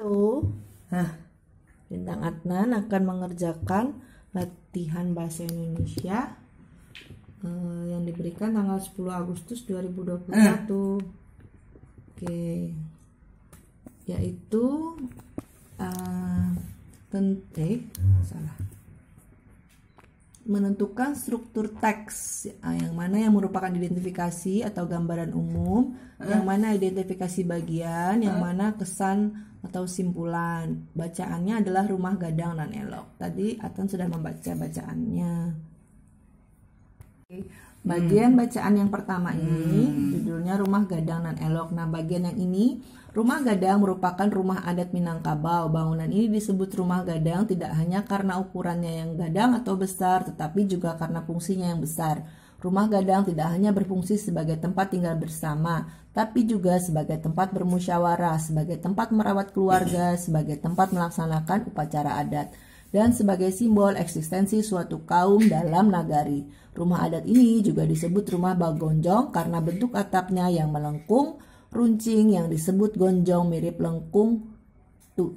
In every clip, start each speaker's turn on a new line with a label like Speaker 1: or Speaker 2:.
Speaker 1: itu, nah, Bintang Adnan akan mengerjakan latihan bahasa Indonesia eh, yang diberikan tanggal 10 Agustus 2021. Eh. Oke. Yaitu eh, ten eh salah menentukan struktur teks ah, yang mana yang merupakan identifikasi atau gambaran umum, yang mana identifikasi bagian, yang mana kesan atau simpulan. Bacaannya adalah rumah gadang dan elok. Tadi Atan sudah membaca bacaannya. Bagian hmm. bacaan yang pertama ini hmm. judulnya rumah gadang dan elok. Nah, bagian yang ini Rumah gadang merupakan rumah adat Minangkabau. Bangunan ini disebut rumah gadang tidak hanya karena ukurannya yang gadang atau besar, tetapi juga karena fungsinya yang besar. Rumah gadang tidak hanya berfungsi sebagai tempat tinggal bersama, tapi juga sebagai tempat bermusyawarah, sebagai tempat merawat keluarga, sebagai tempat melaksanakan upacara adat, dan sebagai simbol eksistensi suatu kaum dalam nagari. Rumah adat ini juga disebut rumah bagonjong karena bentuk atapnya yang melengkung, runcing yang disebut gonjong mirip lengkung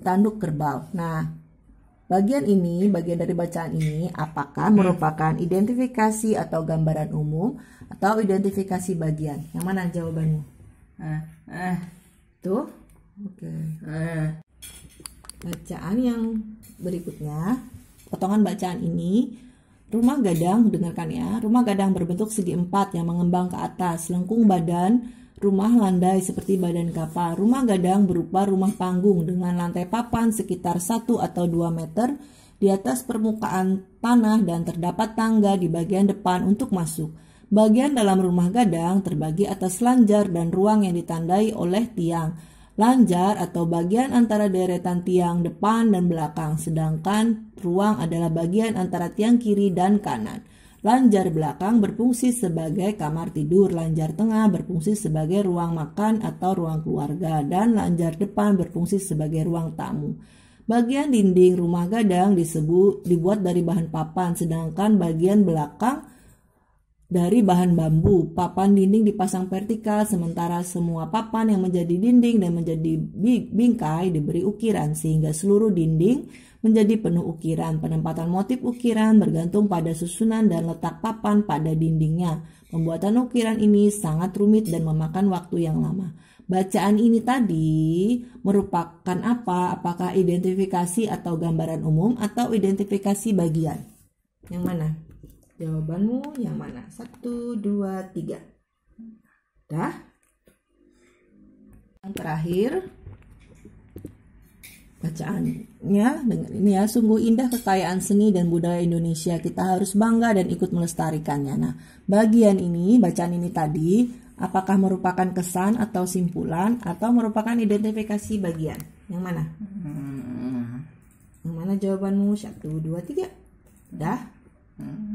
Speaker 1: tanduk kerbau. Nah, bagian ini, bagian dari bacaan ini apakah hmm. merupakan identifikasi atau gambaran umum atau identifikasi bagian? Yang mana jawabannya? Eh, eh. Tuh. Oke. Okay. Eh. Bacaan yang berikutnya, potongan bacaan ini Rumah gadang, dengarkan ya, rumah gadang berbentuk segi empat yang mengembang ke atas, lengkung badan, rumah landai seperti badan kapal. Rumah gadang berupa rumah panggung dengan lantai papan sekitar 1 atau 2 meter di atas permukaan tanah dan terdapat tangga di bagian depan untuk masuk. Bagian dalam rumah gadang terbagi atas lanjar dan ruang yang ditandai oleh tiang lanjar atau bagian antara deretan tiang depan dan belakang, sedangkan ruang adalah bagian antara tiang kiri dan kanan. Lanjar belakang berfungsi sebagai kamar tidur, lanjar tengah berfungsi sebagai ruang makan atau ruang keluarga, dan lanjar depan berfungsi sebagai ruang tamu. Bagian dinding rumah gadang disebut dibuat dari bahan papan, sedangkan bagian belakang dari bahan bambu. Papan dinding dipasang vertikal, sementara semua papan yang menjadi dinding dan menjadi bingkai diberi ukiran, sehingga seluruh dinding menjadi penuh ukiran. Penempatan motif ukiran bergantung pada susunan dan letak papan pada dindingnya. Pembuatan ukiran ini sangat rumit dan memakan waktu yang lama. Bacaan ini tadi merupakan apa? Apakah identifikasi atau gambaran umum atau identifikasi bagian? Yang mana? Jawabanmu yang mana? Satu, dua, tiga. Dah? Yang terakhir, bacaannya dengan ini ya sungguh indah kekayaan seni dan budaya Indonesia kita harus bangga dan ikut melestarikannya nah bagian ini bacaan ini tadi apakah merupakan kesan atau simpulan atau merupakan identifikasi bagian yang mana
Speaker 2: hmm.
Speaker 1: yang mana jawabanmu satu dua tiga dah hmm.